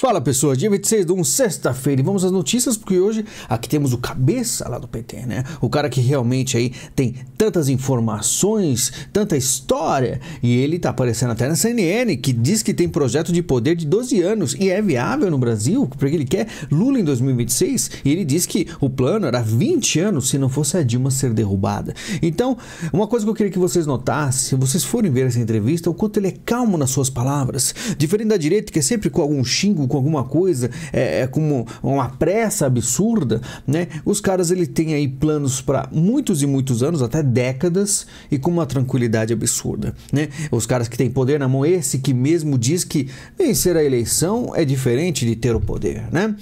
Fala pessoal dia 26 de um sexta-feira, e vamos às notícias, porque hoje aqui temos o cabeça lá do PT, né? O cara que realmente aí tem tantas informações, tanta história, e ele tá aparecendo até na CNN, que diz que tem projeto de poder de 12 anos e é viável no Brasil, porque ele quer Lula em 2026, e ele diz que o plano era 20 anos se não fosse a Dilma ser derrubada. Então, uma coisa que eu queria que vocês notassem, se vocês forem ver essa entrevista, o quanto ele é calmo nas suas palavras, diferente da direita, que é sempre com algum xingo com alguma coisa, é, é uma pressa absurda, né? Os caras ele tem aí planos para muitos e muitos anos, até décadas, e com uma tranquilidade absurda, né? Os caras que têm poder na mão, esse que mesmo diz que vencer a eleição é diferente de ter o poder, né?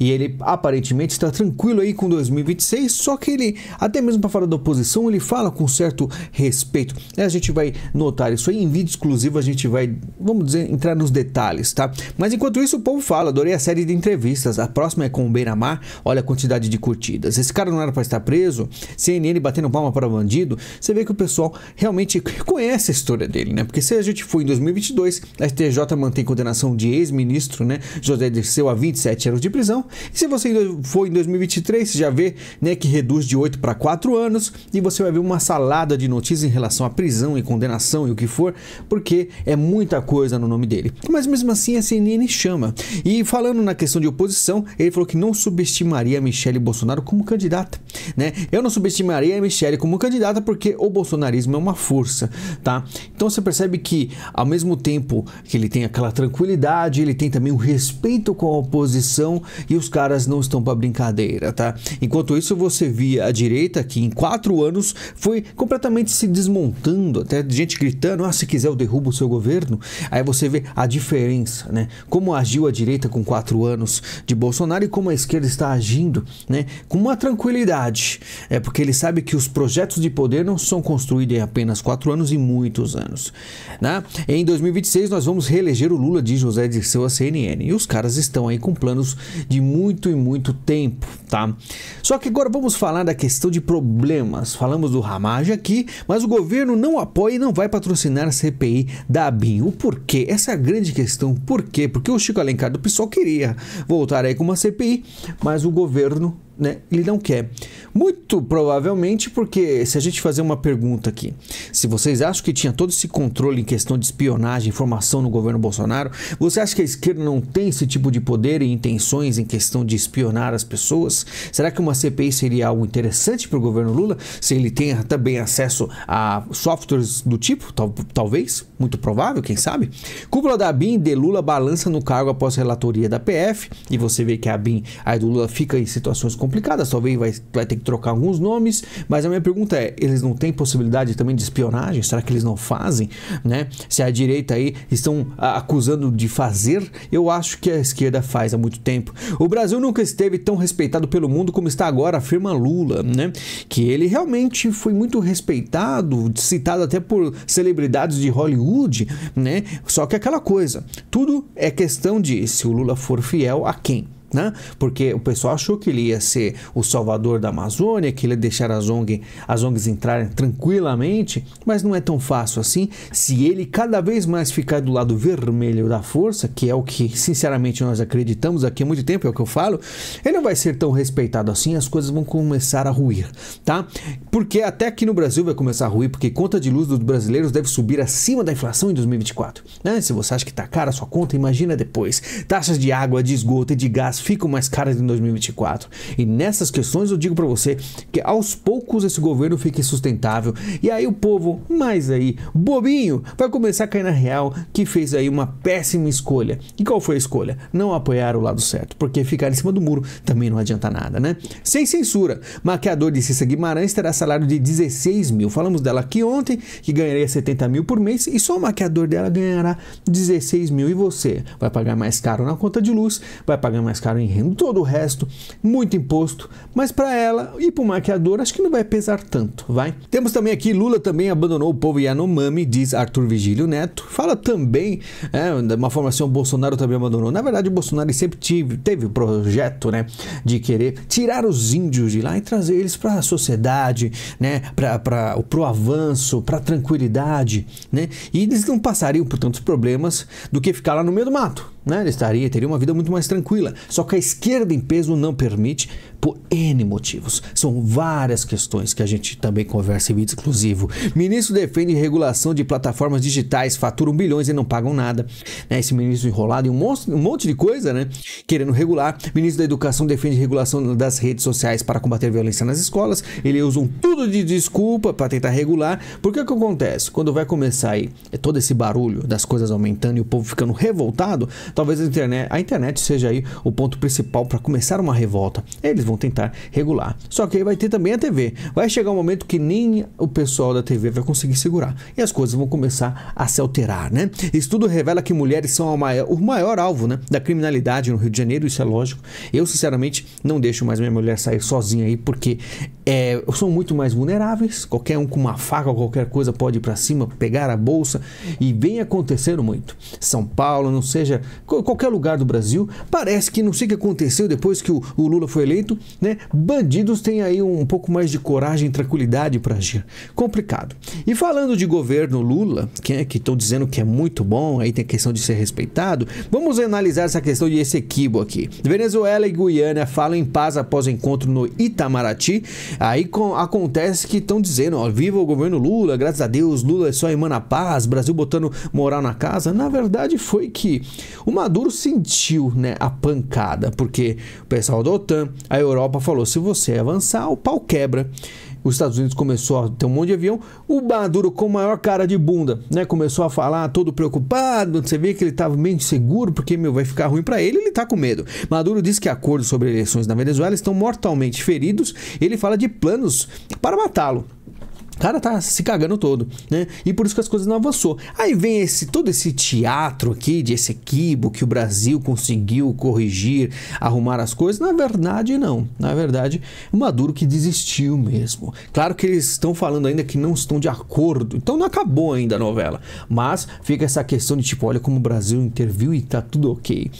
E ele aparentemente está tranquilo aí com 2026, só que ele, até mesmo para falar da oposição, ele fala com certo respeito. É, a gente vai notar isso aí em vídeo exclusivo, a gente vai, vamos dizer, entrar nos detalhes, tá? Mas enquanto isso, o povo Raul fala, adorei a série de entrevistas. A próxima é com o Beiramar. Olha a quantidade de curtidas. Esse cara não era para estar preso. CNN batendo palma para bandido. Você vê que o pessoal realmente conhece a história dele, né? Porque se a gente for em 2022, a STJ mantém condenação de ex-ministro, né? José Dirceu a 27 anos de prisão. E se você for em 2023, você já vê, né, que reduz de 8 para 4 anos e você vai ver uma salada de notícias em relação à prisão e condenação e o que for, porque é muita coisa no nome dele. Mas mesmo assim a CNN chama. E falando na questão de oposição, ele falou que não subestimaria Michelle Bolsonaro como candidata, né? Eu não subestimaria a Michelle como candidata porque o bolsonarismo é uma força, tá? Então você percebe que ao mesmo tempo que ele tem aquela tranquilidade, ele tem também o respeito com a oposição e os caras não estão para brincadeira, tá? Enquanto isso você via a direita que em quatro anos foi completamente se desmontando, até gente gritando, ah, se quiser eu derrubo o seu governo. Aí você vê a diferença, né? Como agiu a direita com quatro anos de Bolsonaro e como a esquerda está agindo né, com uma tranquilidade. É porque ele sabe que os projetos de poder não são construídos em apenas quatro anos e muitos anos. Né? Em 2026, nós vamos reeleger o Lula de José de Dirceu a CNN. E os caras estão aí com planos de muito e muito tempo. tá? Só que agora vamos falar da questão de problemas. Falamos do Ramage aqui, mas o governo não apoia e não vai patrocinar a CPI da ABIN. O porquê? Essa é a grande questão. Por quê? Porque o Chico Alencar cara, o pessoal queria voltar aí com uma CPI, mas o governo né? Ele não quer. Muito provavelmente porque se a gente fazer uma pergunta aqui, se vocês acham que tinha todo esse controle em questão de espionagem, informação no governo Bolsonaro, você acha que a esquerda não tem esse tipo de poder e intenções em questão de espionar as pessoas? Será que uma CPI seria algo interessante para o governo Lula, se ele tenha também acesso a softwares do tipo? Tal, talvez, muito provável, quem sabe? Cúpula da BIM de Lula balança no cargo após relatoria da PF e você vê que a BIM, a do Lula fica em situações complicada, talvez vai, vai ter que trocar alguns nomes, mas a minha pergunta é, eles não têm possibilidade também de espionagem? Será que eles não fazem? Né? Se a direita aí estão acusando de fazer, eu acho que a esquerda faz há muito tempo. O Brasil nunca esteve tão respeitado pelo mundo como está agora, afirma Lula, né? Que ele realmente foi muito respeitado, citado até por celebridades de Hollywood, né? Só que aquela coisa, tudo é questão de se o Lula for fiel a quem né? Porque o pessoal achou que ele ia ser o salvador da Amazônia, que ele ia deixar as, ONG, as ONGs entrarem tranquilamente, mas não é tão fácil assim. Se ele cada vez mais ficar do lado vermelho da força, que é o que sinceramente nós acreditamos aqui há muito tempo, é o que eu falo, ele não vai ser tão respeitado assim, as coisas vão começar a ruir, tá? Porque até aqui no Brasil vai começar a ruir, porque conta de luz dos brasileiros deve subir acima da inflação em 2024, né? Se você acha que tá cara a sua conta, imagina depois. Taxas de água, de esgoto e de gás ficam mais caras em 2024. E nessas questões eu digo para você que aos poucos esse governo fica insustentável. E aí o povo, mais aí, bobinho, vai começar a cair na real que fez aí uma péssima escolha. E qual foi a escolha? Não apoiar o lado certo, porque ficar em cima do muro também não adianta nada, né? Sem censura, maquiador de Cissa Guimarães terá salário de 16 mil. Falamos dela aqui ontem, que ganharia 70 mil por mês, e só o maquiador dela ganhará 16 mil. E você? Vai pagar mais caro na conta de luz, vai pagar mais caro pagar em todo o resto, muito imposto, mas para ela e para o maquiador acho que não vai pesar tanto, vai? Temos também aqui Lula também abandonou o povo Yanomami, diz Arthur Vigílio Neto. Fala também, é, de uma forma assim, o Bolsonaro também abandonou. Na verdade, o Bolsonaro sempre tive, teve o projeto, né, de querer tirar os índios de lá e trazer eles para a sociedade, né, para o avanço, para a tranquilidade, né? E eles não passariam por tantos problemas do que ficar lá no meio do mato né? ele estaria, teria uma vida muito mais tranquila. Só que a esquerda em peso não permite, por N motivos. São várias questões que a gente também conversa em vídeo exclusivo. Ministro defende regulação de plataformas digitais, faturam bilhões e não pagam nada. Né? Esse ministro enrolado em um monte, um monte de coisa, né? Querendo regular. Ministro da Educação defende regulação das redes sociais para combater violência nas escolas. Ele usa um tudo de desculpa para tentar regular. Porque o que acontece? Quando vai começar aí é todo esse barulho das coisas aumentando e o povo ficando revoltado, talvez a internet, a internet seja aí o ponto principal para começar uma revolta. Eles vão vão tentar regular. Só que aí vai ter também a TV. Vai chegar um momento que nem o pessoal da TV vai conseguir segurar e as coisas vão começar a se alterar, né? Estudo revela que mulheres são maior, o maior alvo, né, da criminalidade no Rio de Janeiro, isso é lógico. Eu sinceramente não deixo mais minha mulher sair sozinha aí porque é, são muito mais vulneráveis. Qualquer um com uma faca ou qualquer coisa pode ir para cima, pegar a bolsa e vem acontecendo muito. São Paulo, não seja qualquer lugar do Brasil, parece que não sei o que aconteceu depois que o, o Lula foi eleito, né? Bandidos têm aí um, pouco mais de coragem e tranquilidade para agir. Complicado. E falando de governo Lula, que é que estão dizendo que é muito bom, aí tem a questão de ser respeitado, vamos analisar essa questão de esse equibo aqui. Venezuela e Guiana falam em paz após encontro no Itamaraty. Aí com, acontece que estão dizendo, ó, viva o governo Lula, graças a Deus, Lula é só emana paz, Brasil botando moral na casa. Na verdade foi que o Maduro sentiu, né, a pancada, porque o pessoal da OTAN, aí Europa falou: se você avançar, o pau quebra. Os Estados Unidos começou a ter um monte de avião. O Maduro, com maior cara de bunda, né? Começou a falar todo preocupado. Você vê que ele estava meio inseguro, porque meu, vai ficar ruim para ele. Ele está com medo. Maduro diz que acordos sobre eleições na Venezuela estão mortalmente feridos. Ele fala de planos para matá-lo. O cara tá se cagando todo, né? E por isso que as coisas não avançou. Aí vem esse todo esse teatro aqui de esse equibo que o Brasil conseguiu corrigir, arrumar as coisas. Na verdade, não. Na verdade, o Maduro que desistiu mesmo. Claro que eles estão falando ainda que não estão de acordo. Então não acabou ainda a novela. Mas fica essa questão de tipo, olha como o Brasil interviu e tá tudo ok.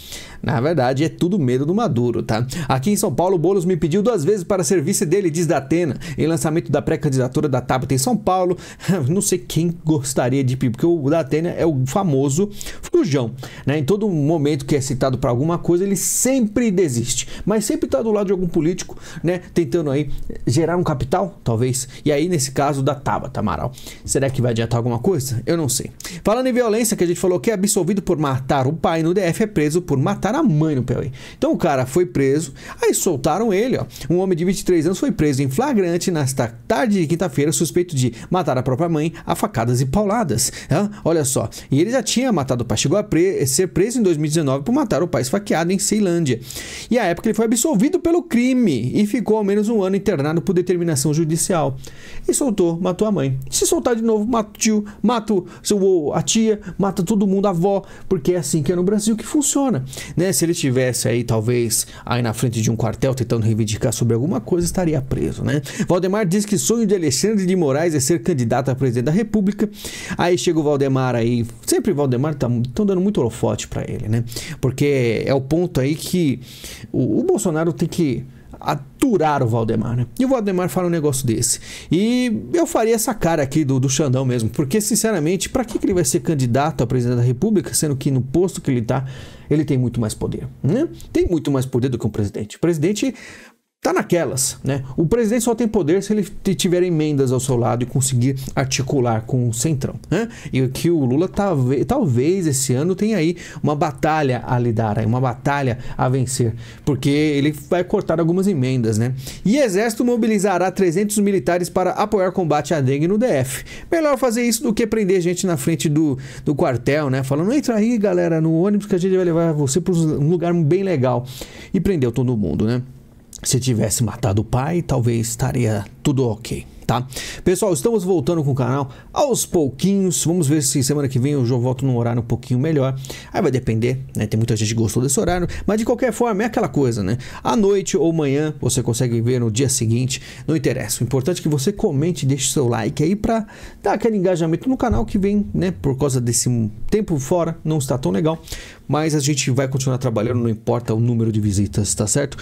Na verdade, é tudo medo do Maduro, tá? Aqui em São Paulo, Boulos me pediu duas vezes para ser vice dele, diz Datena, em lançamento da pré-candidatura da Tabata em São Paulo. Não sei quem gostaria de pedir, porque o Datena é o famoso fujão, né? Em todo momento que é citado para alguma coisa, ele sempre desiste, mas sempre está do lado de algum político, né? Tentando aí gerar um capital, talvez. E aí, nesse caso, da Tabata Amaral. Será que vai adiantar alguma coisa? Eu não sei. Falando em violência, que a gente falou que é absolvido por matar o pai no DF, é preso por matar a mãe no aí Então o cara foi preso, aí soltaram ele, ó. Um homem de 23 anos foi preso em flagrante nesta tarde de quinta-feira, suspeito de matar a própria mãe a facadas e pauladas. Né? Olha só, e ele já tinha matado o pai, chegou a pre ser preso em 2019 por matar o pai esfaqueado em Ceilândia. E à época ele foi absolvido pelo crime e ficou ao menos um ano internado por determinação judicial. E soltou, matou a mãe. Se soltar de novo, mata o tio, mata o, a tia, mata todo mundo, a avó, porque é assim que é no Brasil que funciona né? Se ele estivesse aí, talvez, aí na frente de um quartel tentando reivindicar sobre alguma coisa, estaria preso, né? Valdemar diz que sonho de Alexandre de Moraes é ser candidato a presidente da República. Aí chega o Valdemar aí, sempre Valdemar tá tão dando muito holofote para ele, né? Porque é o ponto aí que o, o Bolsonaro tem que aturar o Valdemar, né? E o Valdemar fala um negócio desse. E eu faria essa cara aqui do, do Xandão mesmo, porque, sinceramente, para que, que ele vai ser candidato a presidente da República, sendo que no posto que ele tá, ele tem muito mais poder, né? Tem muito mais poder do que um presidente. O presidente tá naquelas, né? O presidente só tem poder se ele tiver emendas ao seu lado e conseguir articular com o centrão, né? E que o Lula talvez, tá talvez esse ano tenha aí uma batalha a lidar, uma batalha a vencer, porque ele vai cortar algumas emendas, né? E Exército mobilizará 300 militares para apoiar combate à dengue no DF. Melhor fazer isso do que prender gente na frente do, do quartel, né? Falando, entra aí, galera, no ônibus que a gente vai levar você para um lugar bem legal. E prendeu todo mundo, né? Se tivesse matado o pai, talvez estaria tudo ok, tá? Pessoal, estamos voltando com o canal aos pouquinhos. Vamos ver se semana que vem eu já volto num horário um pouquinho melhor. Aí vai depender, né? Tem muita gente que gostou desse horário, mas de qualquer forma é aquela coisa, né? À noite ou manhã você consegue ver no dia seguinte, não interessa. O importante é que você comente, deixe seu like aí para dar aquele engajamento no canal que vem, né? Por causa desse tempo fora, não está tão legal, mas a gente vai continuar trabalhando, não importa o número de visitas, tá certo?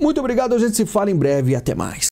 Muito obrigado, a gente se fala em breve e até mais.